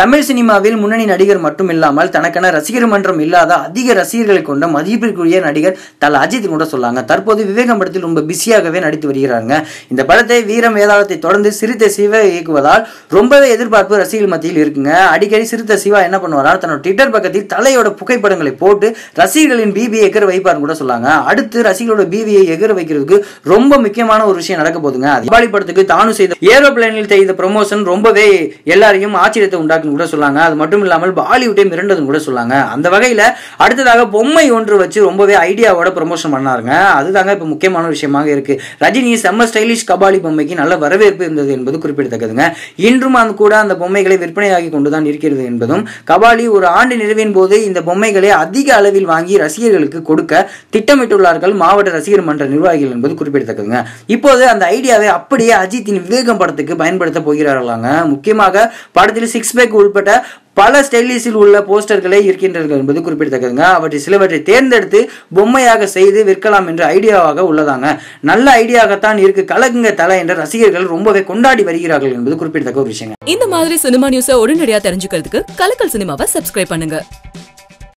தமிழ் சினிமாவில் முன்னணி நடிகர் மட்டும் இல்லாமல் தனக்கென ரசிகர் மன்றம் இல்லாத அதிக ரசிகர்களை கொண்ட மதிப்பிற்குரிய நடிகர் தல அஜித் கூட சொல்லாங்க தற்போது விவேகம் படத்தில் ரொம்ப பிஸியாகவே நடித்து வருகிறாங்க இந்த படத்தை வீரம் வேதாளத்தை தொடர்ந்து சிறுத்தை சிவா இயக்குவதால் ரொம்பவே எதிர்பார்ப்பு ரசிகர்கள் மத்தியில் இருக்குங்க அடிக்கடி சிறுத்தை சிவா என்ன பண்ணுவாரா தன்னோட ட்விட்டர் பக்கத்தில் தலையோட புகைப்படங்களை போட்டு ரசிகர்களின் பிபி எகர் வைப்பார் கூட சொல்லாங்க அடுத்து ரசிகர்களோட பிபியை எகர் வைக்கிறதுக்கு ரொம்ப முக்கியமான ஒரு விஷயம் நடக்க போதுங்க தீபாவளி படத்துக்கு தானும் செய்த ஏரோபிளைனில் செய்த ப்ரொமோஷன் ரொம்பவே எல்லாரையும் ஆச்சரியத்தை உண்டாக்க உருவாக்குன்னு கூட சொல்லாங்க அது மட்டும் இல்லாமல் பாலிவுட்டை மிரண்டதுன்னு கூட சொல்லாங்க அந்த வகையில் அடுத்ததாக பொம்மை ஒன்று வச்சு ரொம்பவே ஐடியாவோட ப்ரொமோஷன் பண்ணாருங்க அதுதாங்க இப்போ முக்கியமான விஷயமாக இருக்கு ரஜினி செம்ம ஸ்டைலிஷ் கபாலி பொம்மைக்கு நல்ல வரவேற்பு இருந்தது என்பது குறிப்பிடத்தக்கதுங்க இன்றும் அது கூட அந்த பொம்மைகளை விற்பனையாகி கொண்டுதான் இருக்கிறது என்பதும் கபாலி ஒரு ஆண்டு நிறைவின் போது இந்த பொம்மைகளை அதிக அளவில் வாங்கி ரசிகர்களுக்கு கொடுக்க திட்டமிட்டுள்ளார்கள் மாவட்ட ரசிகர் மன்ற நிர்வாகிகள் என்பது குறிப்பிடத்தக்கதுங்க இப்போது அந்த ஐடியாவை அப்படியே அஜித்தின் விவேகம் படத்துக்கு பயன்படுத்த போகிறார்களாங்க முக்கியமாக படத்தில் சிக்ஸ் பேக் பட்டியலுக்கு உட்பட்ட பல ஸ்டைலிஷில் உள்ள போஸ்டர்களே இருக்கின்றன என்பது குறிப்பிடத்தக்கதுங்க அவற்றை சிலவற்றை தேர்ந்தெடுத்து பொம்மையாக செய்து விற்கலாம் என்ற ஐடியாவாக உள்ளதாங்க நல்ல ஐடியாகத்தான் இருக்கு கலகுங்க தலை என்ற ரசிகர்கள் ரொம்பவே கொண்டாடி வருகிறார்கள் என்பது குறிப்பிடத்தக்க ஒரு விஷயம் இந்த மாதிரி சினிமா நியூஸை உடனடியாக தெரிஞ்சுக்கிறதுக்கு கலக்கல் சினிமாவை சப்ஸ்கிரைப் பண்ணுங்க